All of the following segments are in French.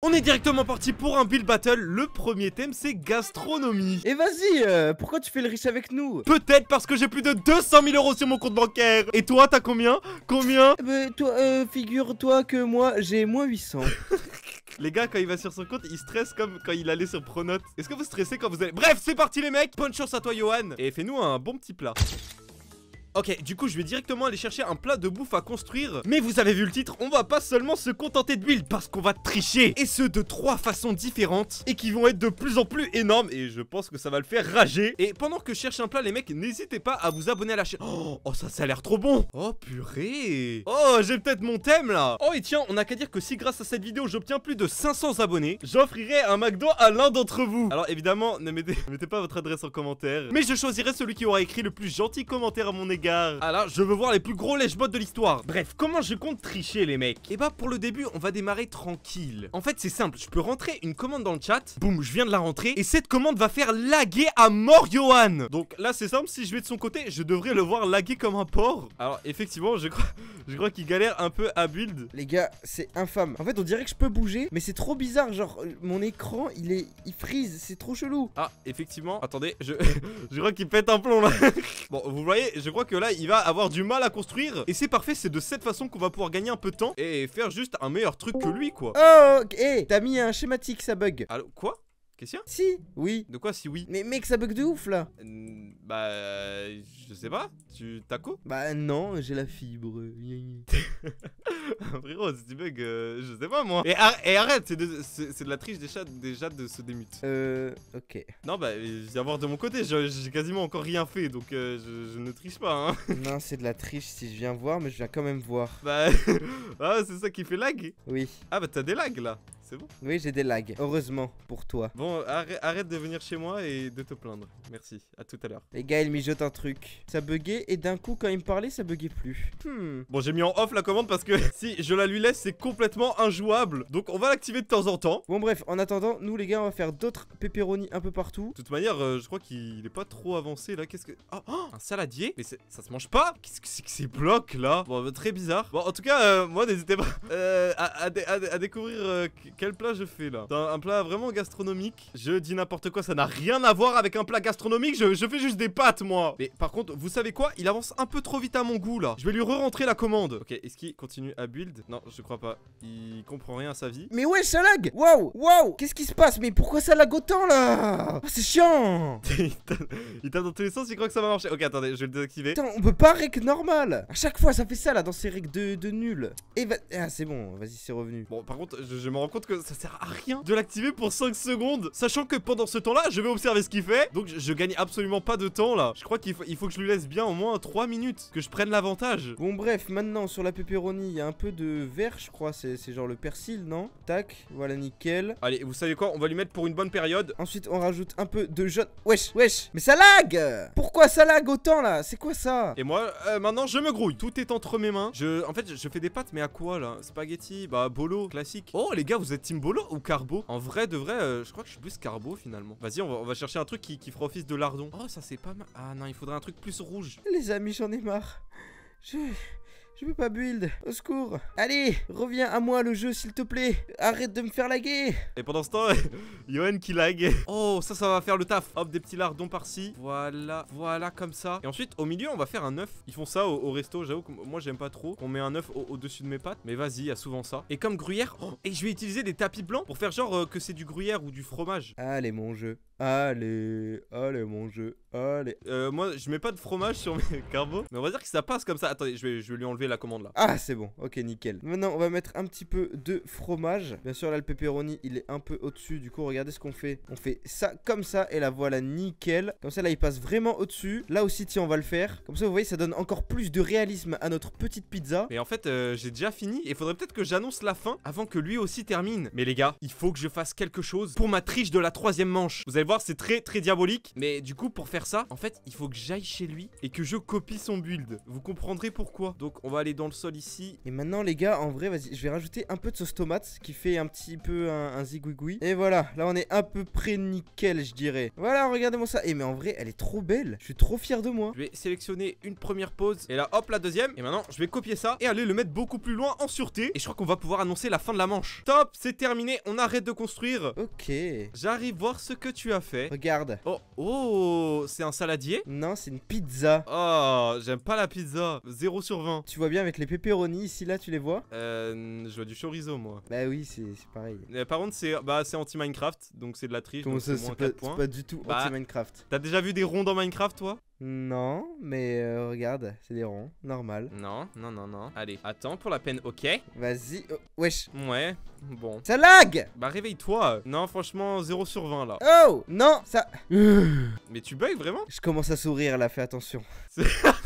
On est directement parti pour un build battle, le premier thème c'est gastronomie Et vas-y, euh, pourquoi tu fais le riche avec nous Peut-être parce que j'ai plus de 200 000 euros sur mon compte bancaire Et toi t'as combien Combien Bah toi, euh, figure-toi que moi j'ai moins 800 Les gars, quand il va sur son compte, il stresse comme quand il allait sur Pronote Est-ce que vous stressez quand vous allez... Bref, c'est parti les mecs Bonne chance à toi Johan Et fais-nous un bon petit plat Ok, du coup, je vais directement aller chercher un plat de bouffe à construire. Mais vous avez vu le titre, on va pas seulement se contenter de build parce qu'on va tricher. Et ce, de trois façons différentes et qui vont être de plus en plus énormes. Et je pense que ça va le faire rager. Et pendant que je cherche un plat, les mecs, n'hésitez pas à vous abonner à la chaîne. Oh, oh ça, ça a l'air trop bon. Oh, purée. Oh, j'ai peut-être mon thème là. Oh, et tiens, on a qu'à dire que si grâce à cette vidéo, j'obtiens plus de 500 abonnés, j'offrirai un McDo à l'un d'entre vous. Alors évidemment, ne mettez, mettez pas votre adresse en commentaire. Mais je choisirai celui qui aura écrit le plus gentil commentaire à mon écran alors, je veux voir les plus gros lèche-bottes de l'histoire Bref, comment je compte tricher, les mecs Et eh bah, ben, pour le début, on va démarrer tranquille. En fait, c'est simple, je peux rentrer une commande dans le chat, boum, je viens de la rentrer, et cette commande va faire laguer à mort Johan Donc là, c'est simple, si je vais de son côté, je devrais le voir laguer comme un porc. Alors, effectivement, je crois, je crois qu'il galère un peu à build. Les gars, c'est infâme. En fait, on dirait que je peux bouger, mais c'est trop bizarre, genre, mon écran, il est, il freeze, c'est trop chelou. Ah, effectivement, attendez, je, je crois qu'il pète un plomb, là. bon, vous voyez, je crois que là, il va avoir du mal à construire. Et c'est parfait, c'est de cette façon qu'on va pouvoir gagner un peu de temps et faire juste un meilleur truc que lui, quoi. Oh, hé, eh, t'as mis un schématique, ça bug. Alors, quoi Question Si Oui De quoi si oui Mais mec, ça bug de ouf là Bah, je sais pas, tu taco Bah non, j'ai la fibre. Frérot, si tu bug, euh, je sais pas moi. Et, arrête, c'est de, la triche déjà, de se démute. Euh, ok. Non, bah, viens voir de mon côté, j'ai quasiment encore rien fait, donc euh, je, ne triche pas. Hein. non, c'est de la triche si je viens voir, mais je viens quand même voir. Bah, ah, c'est ça qui fait lag Oui. Ah, bah, t'as des lags là c'est bon Oui, j'ai des lags, heureusement pour toi. Bon, arrête, de venir chez moi et de te plaindre. Merci, à tout à l'heure. Les gars, il mijote un truc. Ça buguait et d'un coup, quand il me parlait, ça buguait plus. Hmm. Bon, j'ai mis en off la commande parce que si je la lui laisse, c'est complètement injouable. Donc, on va l'activer de temps en temps. Bon, bref, en attendant, nous les gars, on va faire d'autres pepperoni un peu partout. De toute manière, euh, je crois qu'il est pas trop avancé là. Qu'est-ce que. Oh, un saladier Mais ça se mange pas Qu'est-ce que c'est que ces blocs là Bon, très bizarre. Bon, en tout cas, euh, moi, n'hésitez pas euh, à, découvrir quel plat je fais là un, un plat vraiment gastronomique. Je dis n'importe quoi, ça n'a rien à voir avec un plat gastronomique. Je, je, fais juste des pâtes moi. Mais par contre, vous savez quoi Il avance un peu trop vite à mon goût là. Je vais lui re-rentrer la commande. Ok, est-ce qu'il continue à build Non, je crois pas. Il comprend rien à sa vie. Mais ouais, ça lag Waouh Waouh Qu'est-ce qui se passe Mais pourquoi ça lag autant là ah, C'est chiant Il tape dans tous les sens, il croit que ça va marcher. Ok, attendez, je vais le désactiver. Putain, on peut pas rec normal À chaque fois, ça fait ça là dans ces règles de, de nul. Et va... Ah, c'est bon, vas-y, c'est revenu. Bon, par contre, je, je me rends compte ça sert à rien de l'activer pour 5 secondes. Sachant que pendant ce temps-là, je vais observer ce qu'il fait. Donc je, gagne absolument pas de temps là. Je crois qu'il faut, que je lui laisse bien au moins 3 minutes. Que je prenne l'avantage. Bon bref, maintenant sur la pepperoni, il y a un peu de vert je crois. C'est genre le persil, non Tac, voilà nickel. Allez, vous savez quoi On va lui mettre pour une bonne période. Ensuite, on rajoute un peu de jaune. Wesh, wesh. Mais ça lag Pourquoi ça lag autant là C'est quoi ça Et moi, euh, maintenant je me grouille. Tout est entre mes mains. Je, en fait, je fais des pâtes, mais à quoi là Spaghetti, bah bolo, classique. Oh les gars, vous êtes Timbolo ou Carbo En vrai, de vrai, euh, je crois que je suis plus Carbo finalement. Vas-y, on, va, chercher un truc qui, qui fera office de lardon. Oh, ça c'est pas mal. Ah non, il faudrait un truc plus rouge. Les amis, j'en ai marre. Je... Je peux pas build. Au secours. Allez, reviens à moi le jeu, s'il te plaît. Arrête de me faire laguer. Et pendant ce temps, Yoann qui lague Oh, ça, ça va faire le taf. Hop, des petits lardons par-ci. Voilà, voilà, comme ça. Et ensuite, au milieu, on va faire un œuf. Ils font ça au, resto. J'avoue que moi, j'aime pas trop. On met un œuf au-dessus de mes pattes. Mais vas-y, il y a souvent ça. Et comme gruyère, oh, et je vais utiliser des tapis blancs pour faire genre euh, que c'est du gruyère ou du fromage. Allez, mon jeu. Allez, allez mon jeu, allez. Euh, moi je mets pas de fromage sur mes carbos, mais on va dire que ça passe comme ça. Attendez, je vais, je vais lui enlever la commande là. Ah, c'est bon. Ok, nickel. Maintenant, on va mettre un petit peu de fromage. Bien sûr, là, le pepperoni, il est un peu au-dessus. Du coup, regardez ce qu'on fait. On fait ça comme ça. Et la voilà, nickel. Comme ça, là, il passe vraiment au-dessus. Là aussi, tiens, on va le faire. Comme ça, vous voyez, ça donne encore plus de réalisme à notre petite pizza. Et en fait, euh, j'ai déjà fini. Et faudrait peut-être que j'annonce la fin avant que lui aussi termine. Mais les gars, il faut que je fasse quelque chose pour ma triche de la troisième manche. Vous allez voir, c'est très, très diabolique. Mais du coup, pour faire ça, en fait, il faut que j'aille chez lui et que je copie son build. Vous comprendrez pourquoi. Donc, on va aller dans le sol ici. Et maintenant, les gars, en vrai, vas-y, je vais rajouter un peu de sauce tomate qui fait un petit peu un, un zigouigoui. Et voilà, là, on est à peu près nickel, je dirais. Voilà, regardez-moi ça. Et mais en vrai, elle est trop belle. Je suis trop fier de moi. Je vais sélectionner une première pause. Et là, hop, la deuxième. Et maintenant, je vais copier ça et aller le mettre beaucoup plus loin en sûreté. Et je crois qu'on va pouvoir annoncer la fin de la manche. Top, c'est terminé. On arrête de construire. Ok. J'arrive voir ce que tu as fait. Regarde. Oh, oh, c'est un saladier Non, c'est une pizza. Oh, j'aime pas la pizza. 0 sur 20. Tu vois bien avec les pepperoni ici là tu les vois euh, Je vois du chorizo moi. Bah oui c'est pareil. Euh, par contre c'est bah, anti Minecraft donc c'est de la triche. Comment ça c'est pas, du tout bah, anti Minecraft. T'as déjà vu des ronds dans Minecraft toi non, mais euh, regarde, c'est des ronds, normal. Non, non, non, non. Allez, attends pour la peine, ok Vas-y, oh, wesh. Ouais, bon. Ça lag Bah réveille-toi. Non, franchement, 0 sur 20 là. Oh, non, ça... mais tu bugs vraiment Je commence à sourire là, fais attention.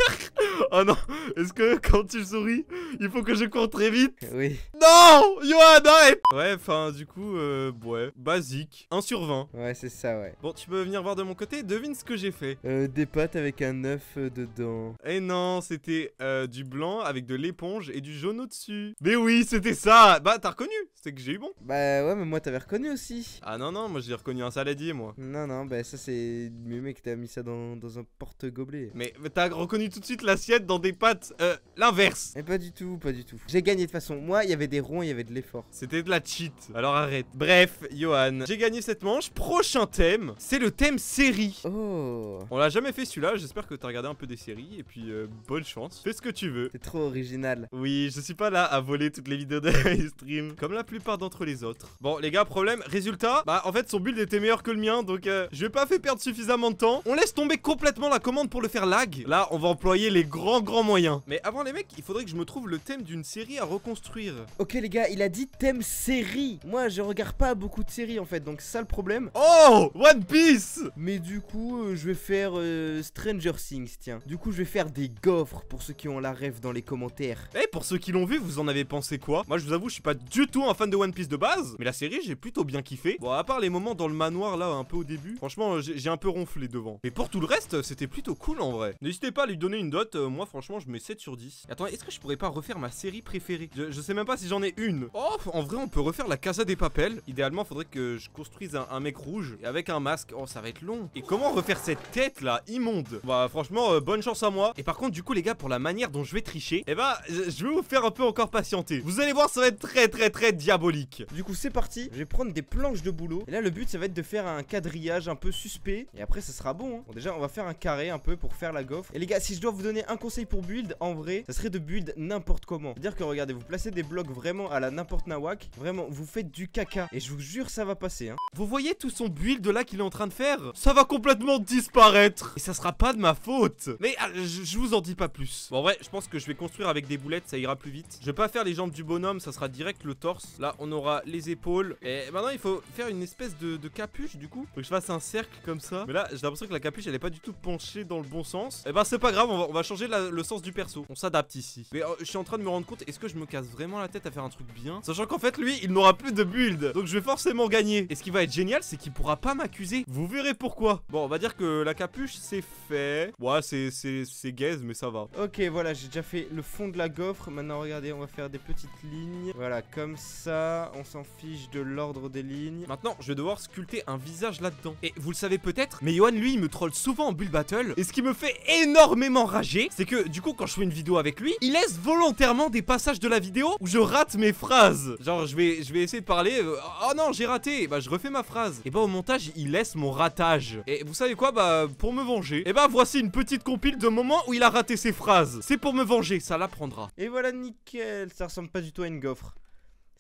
Oh non Est-ce que quand tu souris, il faut que je cours très vite Oui. Non Yoann, arrête Ouais, enfin, du coup, euh, ouais. Basique. 1 sur 20. Ouais, c'est ça, ouais. Bon, tu peux venir voir de mon côté, devine ce que j'ai fait. Euh, des pâtes avec un œuf euh, dedans. Eh non, c'était du blanc avec de l'éponge et du jaune au-dessus. Mais oui, c'était ça Bah, t'as reconnu C'est que j'ai eu bon. Bah ouais, mais moi, t'avais reconnu aussi. Ah non, non, moi, j'ai reconnu un saladier, moi. Non, non, bah ça, c'est... mieux, mec, t'as mis ça dans, dans un porte-gobelet. Mais, t'as reconnu tout de suite sienne dans des pattes euh, l'inverse. Mais pas du tout, pas du tout. J'ai gagné de façon. Moi, il y avait des ronds, il y avait de l'effort. C'était de la cheat. Alors arrête. Bref, Johan, j'ai gagné cette manche. Prochain thème, c'est le thème série. Oh. On l'a jamais fait celui-là. J'espère que tu as regardé un peu des séries. Et puis, euh, bonne chance. Fais ce que tu veux. C'est trop original. Oui, je suis pas là à voler toutes les vidéos de stream. Comme la plupart d'entre les autres. Bon, les gars, problème. Résultat, bah en fait, son build était meilleur que le mien. Donc, euh, je vais pas fait perdre suffisamment de temps. On laisse tomber complètement la commande pour le faire lag. Là, on va employer les grand, grand moyen. Mais avant les mecs, il faudrait que je me trouve le thème d'une série à reconstruire. Ok les gars, il a dit thème série. Moi, je regarde pas beaucoup de séries en fait, donc ça le problème. Oh, One Piece Mais du coup, euh, je vais faire euh, Stranger Things, tiens. Du coup, je vais faire des gaufres pour ceux qui ont la rêve dans les commentaires. et eh, pour ceux qui l'ont vu, vous en avez pensé quoi Moi, je vous avoue, je suis pas du tout un fan de One Piece de base, mais la série, j'ai plutôt bien kiffé. Bon, à part les moments dans le manoir là, un peu au début, franchement, j'ai un peu ronflé devant. Mais pour tout le reste, c'était plutôt cool en vrai. N'hésitez pas à lui donner une dot euh, moi franchement je mets 7 sur 10. Attends, est-ce que je pourrais pas refaire ma série préférée je, sais même pas si j'en ai une. Oh, en vrai on peut refaire la Casa des Papels. Idéalement faudrait que je construise un, mec rouge avec un masque. Oh, ça va être long. Et comment refaire cette tête là, immonde Bah franchement, euh, bonne chance à moi. Et par contre du coup les gars, pour la manière dont je vais tricher, eh bah je, vais vous faire un peu encore patienter. Vous allez voir, ça va être très très très diabolique. Du coup c'est parti, je vais prendre des planches de boulot. Et là le but ça va être de faire un quadrillage un peu suspect. Et après ça sera bon. Hein. Bon déjà on va faire un carré un peu pour faire la gaufre. Et les gars, si je dois vous donner un un conseil pour build, en vrai, ça serait de build n'importe comment. dire que regardez, vous placez des blocs vraiment à la n'importe nawak, vraiment, vous faites du caca. Et je vous jure, ça va passer, hein. Vous voyez tout son build là qu'il est en train de faire Ça va complètement disparaître. Et ça sera pas de ma faute. Mais ah, je, vous en dis pas plus. Bon, en vrai, je pense que je vais construire avec des boulettes, ça ira plus vite. Je vais pas faire les jambes du bonhomme, ça sera direct le torse. Là, on aura les épaules. Et maintenant, il faut faire une espèce de, capuche, du coup. Faut que je fasse un cercle comme ça. Mais là, j'ai l'impression que la capuche, elle est pas du tout penchée dans le bon sens. Et eh ben, c'est pas grave, on va changer le sens du perso. On s'adapte ici. Mais euh, je suis en train de me rendre compte, est-ce que je me casse vraiment la tête à faire un truc bien Sachant qu'en fait, lui, il n'aura plus de build. Donc je vais forcément gagner. Et ce qui va être génial, c'est qu'il pourra pas m'accuser. Vous verrez pourquoi. Bon, on va dire que la capuche, c'est fait. Ouais, c'est gaze, mais ça va. Ok, voilà, j'ai déjà fait le fond de la gaufre. Maintenant, regardez, on va faire des petites lignes. Voilà, comme ça, on s'en fiche de l'ordre des lignes. Maintenant, je vais devoir sculpter un visage là-dedans. Et vous le savez peut-être, mais Johan, lui, il me troll souvent en build battle. Et ce qui me fait énormément rager, c'est que du coup quand je fais une vidéo avec lui, il laisse volontairement des passages de la vidéo où je rate mes phrases. Genre je vais je vais essayer de parler, euh, oh non j'ai raté, bah je refais ma phrase. Et bah au montage il laisse mon ratage. Et vous savez quoi bah pour me venger, et bah voici une petite compile de moments où il a raté ses phrases. C'est pour me venger, ça l'apprendra. Et voilà nickel, ça ressemble pas du tout à une gaufre.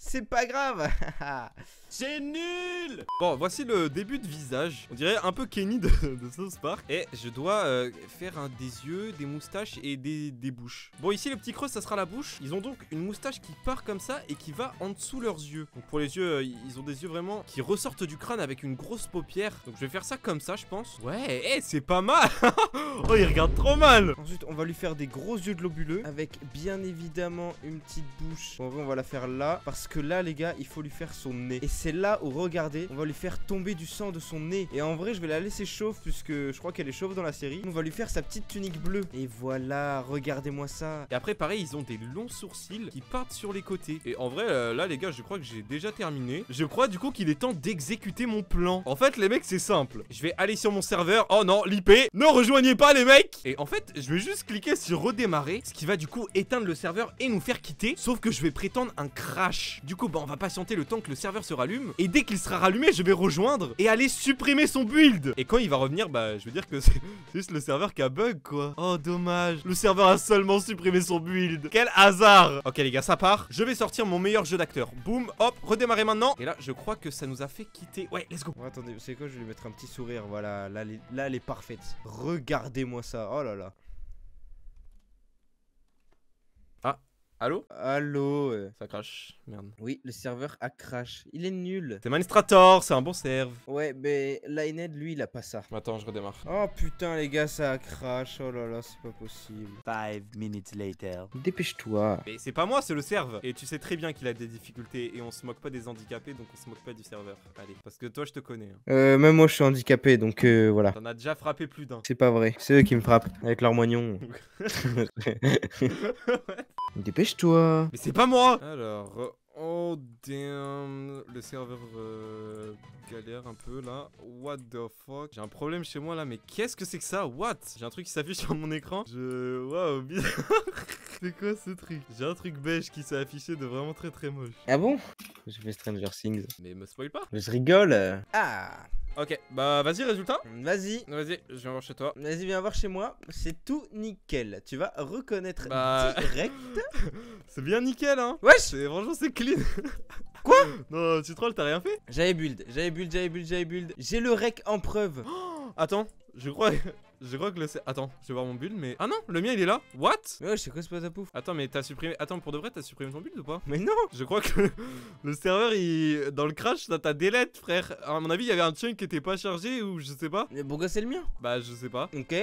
C'est pas grave C'est nul Bon, voici le début de visage. On dirait un peu Kenny de, de South Park. Et je dois euh, faire des yeux, des moustaches et des, bouches. Bon, ici, le petit creux, ça sera la bouche. Ils ont donc une moustache qui part comme ça et qui va en dessous leurs yeux. Donc pour les yeux, euh, ils ont des yeux vraiment qui ressortent du crâne avec une grosse paupière. Donc je vais faire ça comme ça, je pense. Ouais, eh, eh, c'est pas mal Oh, il regarde trop mal Ensuite, on va lui faire des gros yeux globuleux avec, bien évidemment, une petite bouche. on va la faire là parce que que là, les gars, il faut lui faire son nez. Et c'est là où, regardez, on va lui faire tomber du sang de son nez. Et en vrai, je vais la laisser chauffe, puisque je crois qu'elle est chauve dans la série. On va lui faire sa petite tunique bleue. Et voilà, regardez-moi ça. Et après, pareil, ils ont des longs sourcils qui partent sur les côtés. Et en vrai, euh, là, les gars, je crois que j'ai déjà terminé. Je crois du coup qu'il est temps d'exécuter mon plan. En fait, les mecs, c'est simple. Je vais aller sur mon serveur. Oh non, l'IP. Ne rejoignez pas les mecs. Et en fait, je vais juste cliquer sur redémarrer, ce qui va du coup éteindre le serveur et nous faire quitter. Sauf que je vais prétendre un crash. Du coup, bah, on va patienter le temps que le serveur se rallume. Et dès qu'il sera rallumé, je vais rejoindre et aller supprimer son build. Et quand il va revenir, bah, je veux dire que c'est juste le serveur qui a bug, quoi. Oh, dommage. Le serveur a seulement supprimé son build. Quel hasard. Ok, les gars, ça part. Je vais sortir mon meilleur jeu d'acteur. Boom hop, redémarrer maintenant. Et là, je crois que ça nous a fait quitter. Ouais, let's go. Oh, attendez, c'est quoi Je vais lui mettre un petit sourire. Voilà, là, là, elle est parfaite. Regardez-moi ça. Oh là là. Allô Allô euh. Ça crache, merde. Oui, le serveur a crash. Il est nul. C'est Manistrator, c'est un bon serve. Ouais, mais Lined, lui, il a pas ça. Attends, je redémarre. Oh putain, les gars, ça a crash. Oh là là, c'est pas possible. Five minutes later. Dépêche-toi. Mais c'est pas moi, c'est le serve. Et tu sais très bien qu'il a des difficultés et on se moque pas des handicapés, donc on se moque pas du serveur. Allez, parce que toi, je te connais. Hein. Euh, même moi, je suis handicapé, donc euh, voilà. T'en as déjà frappé plus d'un. C'est pas vrai. C'est eux qui me frappent avec leur moignon. Dépêche-toi. Mais c'est pas moi Alors, on Oh damn Le serveur euh, galère un peu là. What the fuck J'ai un problème chez moi là, mais qu'est-ce que c'est que ça What J'ai un truc qui s'affiche sur mon écran. Je... Waouh, C'est quoi ce truc J'ai un truc beige qui s'est affiché de vraiment très très moche. Ah bon J'ai fait Stranger Things. Mais me spoil pas Je rigole Ah Ok, bah vas-y, résultat. Hmm, vas-y. Vas-y, je viens voir chez toi. Vas-y, viens voir chez moi. C'est tout nickel. Tu vas reconnaître bah. direct. c'est bien nickel, hein. Wesh Franchement, c'est clean. Quoi Non, tu troll, t'as rien fait J'avais build, j'avais build, j'avais build, j'avais build. J'ai le rec en preuve. attends, je crois. Je crois que le. Attends, je vais voir mon build, mais. Ah non, le mien il est là. What Ouais, je sais quoi c'est pas ta pouf. Attends, mais t'as supprimé. Attends, pour de vrai, t'as supprimé ton build ou pas Mais non Je crois que le serveur, il. Dans le crash, t'as délet, frère. À mon avis, il y avait un chunk qui était pas chargé ou je sais pas. Mais pourquoi c'est le mien Bah, je sais pas. Ok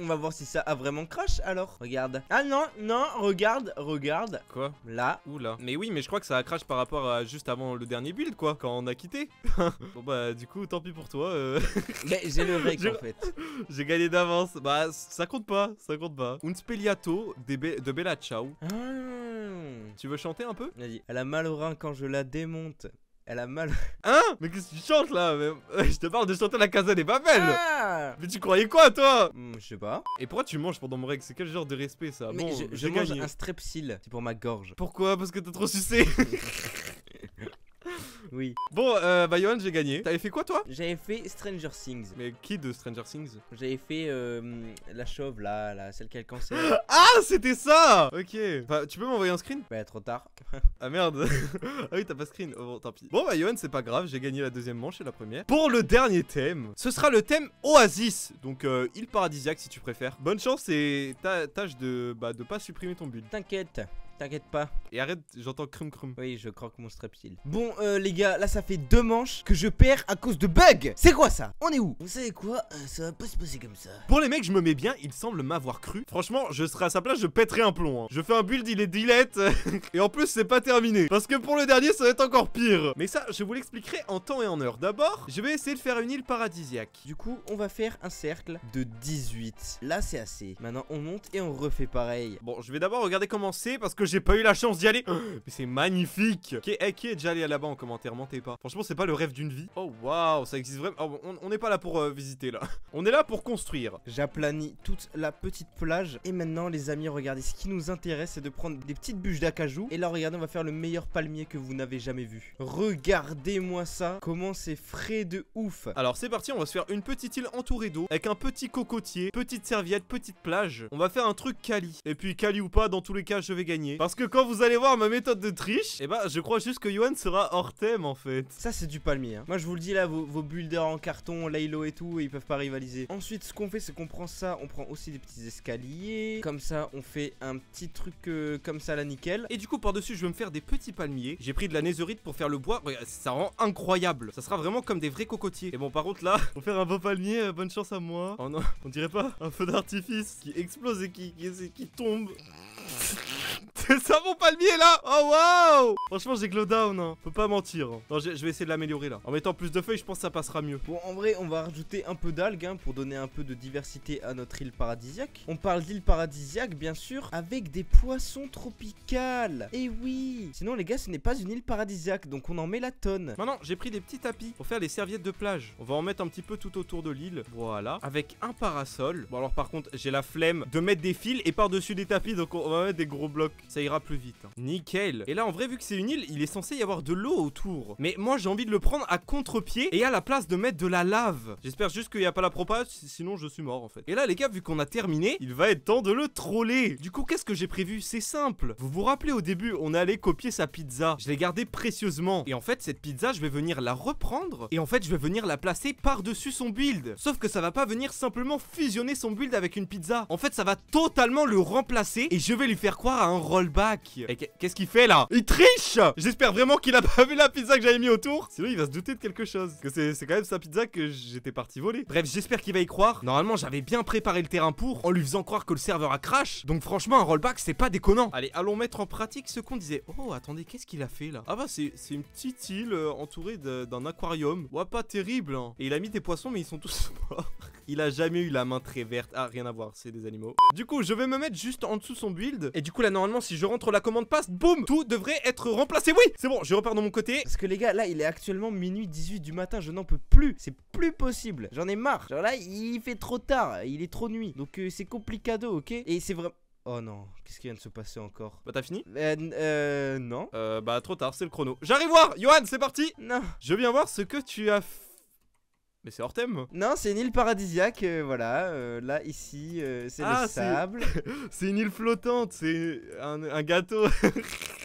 on va voir si ça a vraiment crash alors. Regarde. Ah non, non, regarde, regarde. Quoi Là. ou là. Mais oui, mais je crois que ça a crash par rapport à juste avant le dernier build, quoi, quand on a quitté. bon bah, du coup, tant pis pour toi. Euh. Mais J'ai le rec en fait. J'ai gagné d'avance. Bah, ça compte pas, ça compte pas. Un speliato de, Bella Ciao. Ah. Tu veux chanter un peu Vas-y. Elle a mal au rein quand je la démonte elle a mal. Hein Mais qu'est-ce que tu chantes là euh, Je te parle de chanter la Casa des papelles ah! Mais tu croyais quoi toi hmm, Je sais pas. Et pourquoi tu manges pendant mon règle C'est quel genre de respect ça Je, mange un strepsil, c'est pour ma gorge. Pourquoi Parce que t'as trop sucé Oui. Bon, euh, bah j'ai gagné. T'avais fait quoi toi J'avais fait Stranger Things. Mais qui de Stranger Things J'avais fait euh, la chauve là, la celle qu'elle a ah, c'était ça Ok. tu peux m'envoyer un screen Bah, trop tard. ah merde. ah oui, t'as pas screen. Oh, bon, tant pis. Bon, bah c'est pas grave, j'ai gagné la deuxième manche et la première. Pour le dernier thème, ce sera le thème Oasis. Donc, euh, paradisiaque si tu préfères. Bonne chance et tâche de, bah, de pas supprimer ton build. T'inquiète. T'inquiète pas. Et arrête, j'entends crum crum. Oui, je croque mon strepsil. Bon, euh, les gars, là, ça fait deux manches que je perds à cause de bugs. C'est quoi ça On est où Vous savez quoi euh, Ça va pas se passer comme ça. Pour les mecs, je me mets bien. Il semble m'avoir cru. Franchement, je serais à sa place, je pèterai un plomb. Hein. Je fais un build, il est dilette. et en plus, c'est pas terminé. Parce que pour le dernier, ça va être encore pire. Mais ça, je vous l'expliquerai en temps et en heure. D'abord, je vais essayer de faire une île paradisiaque. Du coup, on va faire un cercle de 18. Là, c'est assez. Maintenant, on monte et on refait pareil. Bon, je vais d'abord regarder comment c'est parce que j'ai pas eu la chance d'y aller. Mais c'est magnifique. Qui eh, qui est déjà allé là-bas en commentaire Mentez pas. Franchement, c'est pas le rêve d'une vie. Oh waouh, ça existe vraiment. Oh, on n'est pas là pour euh, visiter là. On est là pour construire. J'aplanis toute la petite plage. Et maintenant, les amis, regardez, ce qui nous intéresse, c'est de prendre des petites bûches d'acajou. Et là, regardez, on va faire le meilleur palmier que vous n'avez jamais vu. Regardez-moi ça. Comment c'est frais de ouf. Alors, c'est parti. On va se faire une petite île entourée d'eau avec un petit cocotier, petite serviette, petite plage. On va faire un truc Cali. Et puis, Cali ou pas, dans tous les cas, je vais gagner. Parce que quand vous allez voir ma méthode de triche, eh bah ben, je crois juste que Yuan sera hors thème en fait. Ça c'est du palmier. Hein. Moi je vous le dis là, vos, vos builders en carton, Laylo et tout, ils peuvent pas rivaliser. Ensuite ce qu'on fait c'est qu'on prend ça, on prend aussi des petits escaliers. Comme ça on fait un petit truc euh, comme ça là nickel. Et du coup par dessus je vais me faire des petits palmiers. J'ai pris de la netherite pour faire le bois. ça rend incroyable. Ça sera vraiment comme des vrais cocotiers. Et bon par contre là, pour faire un beau palmier, euh, bonne chance à moi. Oh non, on dirait pas un feu d'artifice qui explose et qui, qui, qui tombe. C'est ça mon palmier là Oh wow Franchement j'ai glow down hein. Faut pas mentir. Hein. je vais essayer de l'améliorer là. En mettant plus de feuilles je pense que ça passera mieux. Bon en vrai on va rajouter un peu d'algues hein, pour donner un peu de diversité à notre île paradisiaque. On parle d'île paradisiaque bien sûr avec des poissons tropicales. Et eh oui Sinon les gars ce n'est pas une île paradisiaque donc on en met la tonne. Maintenant j'ai pris des petits tapis pour faire les serviettes de plage. On va en mettre un petit peu tout autour de l'île. Voilà. Avec un parasol. Bon alors par contre j'ai la flemme de mettre des fils et par-dessus des tapis donc on va mettre des gros blocs ça ira plus vite. Hein. Nickel. Et là, en vrai, vu que c'est une île, il est censé y avoir de l'eau autour. Mais moi, j'ai envie de le prendre à contre-pied et à la place de mettre de la lave. J'espère juste qu'il n'y a pas la propage, sinon je suis mort en fait. Et là, les gars, vu qu'on a terminé, il va être temps de le troller. Du coup, qu'est-ce que j'ai prévu C'est simple. Vous vous rappelez au début, on allait copier sa pizza. Je l'ai gardé précieusement. Et en fait, cette pizza, je vais venir la reprendre. Et en fait, je vais venir la placer par-dessus son build. Sauf que ça va pas venir simplement fusionner son build avec une pizza. En fait, ça va totalement le remplacer. Et je vais lui faire croire à un rollback. Et qu'est-ce qu'il fait là Il triche J'espère vraiment qu'il a pas vu la pizza que j'avais mis autour. Sinon, il va se douter de quelque chose. Que c'est quand même sa pizza que j'étais parti voler. Bref, j'espère qu'il va y croire. Normalement, j'avais bien préparé le terrain pour en lui faisant croire que le serveur a crash. Donc, franchement, un rollback, c'est pas déconnant. Allez, allons mettre en pratique ce qu'on disait. Oh, attendez, qu'est-ce qu'il a fait là Ah, bah, c'est une petite île euh, entourée d'un aquarium. Ouais, pas terrible. Hein. Et il a mis des poissons, mais ils sont tous morts. Il a jamais eu la main très verte. Ah, rien à voir, c'est des animaux. Du coup, je vais me mettre juste en dessous son build. Et du coup, là, normalement, si je rentre la commande passe, boum, tout devrait être remplacé. Oui, c'est bon, je repars dans mon côté. Parce que les gars, là, il est actuellement minuit 18 du matin. Je n'en peux plus. C'est plus possible. J'en ai marre. Genre là, il fait trop tard. Il est trop nuit. Donc, euh, c'est complicado, ok Et c'est vraiment... Oh non, qu'est-ce qui vient de se passer encore Bah t'as fini euh, euh, non. Euh, bah trop tard, c'est le chrono. J'arrive voir Johan, c'est parti Non Je viens voir ce que tu as fait mais c'est hors thème Non, c'est une île paradisiaque, euh, voilà. Euh, là, ici, euh, c'est le ah, sable. c'est une île flottante, c'est un, gâteau.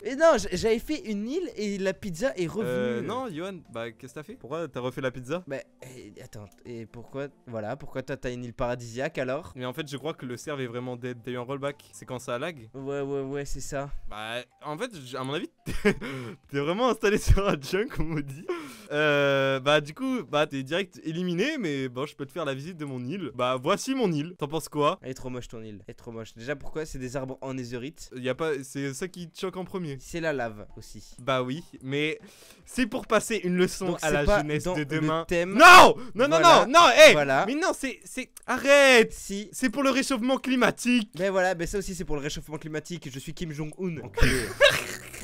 Mais non, j'avais fait une île et la pizza est revenue. non, Johan, bah qu'est-ce que t'as fait Pourquoi t'as refait la pizza Bah, eh, attends, et pourquoi Voilà, pourquoi toi t'as une île paradisiaque alors Mais en fait, je crois que le serve est vraiment dead. T'as un rollback, c'est quand ça lag Ouais, ouais, ouais, c'est ça. Bah, en fait, à mon avis, t'es vraiment installé sur un junk, on me Euh, bah du coup, bah t'es direct éliminé, mais bon, je peux te faire la visite de mon île. Bah voici mon île. T'en penses quoi Elle est trop moche ton île. Elle est trop moche. Déjà pourquoi C'est des arbres en il euh, Y a pas, c'est ça qui te choque en premier. C'est la lave aussi. Bah oui, mais c'est pour passer une leçon à la jeunesse de demain. thème. Non, non, non, non, non, hey Mais non, c'est, c'est, arrête. Si. C'est pour le réchauffement climatique. Mais ben voilà, mais ben ça aussi c'est pour le réchauffement climatique. Je suis Kim Jong Un.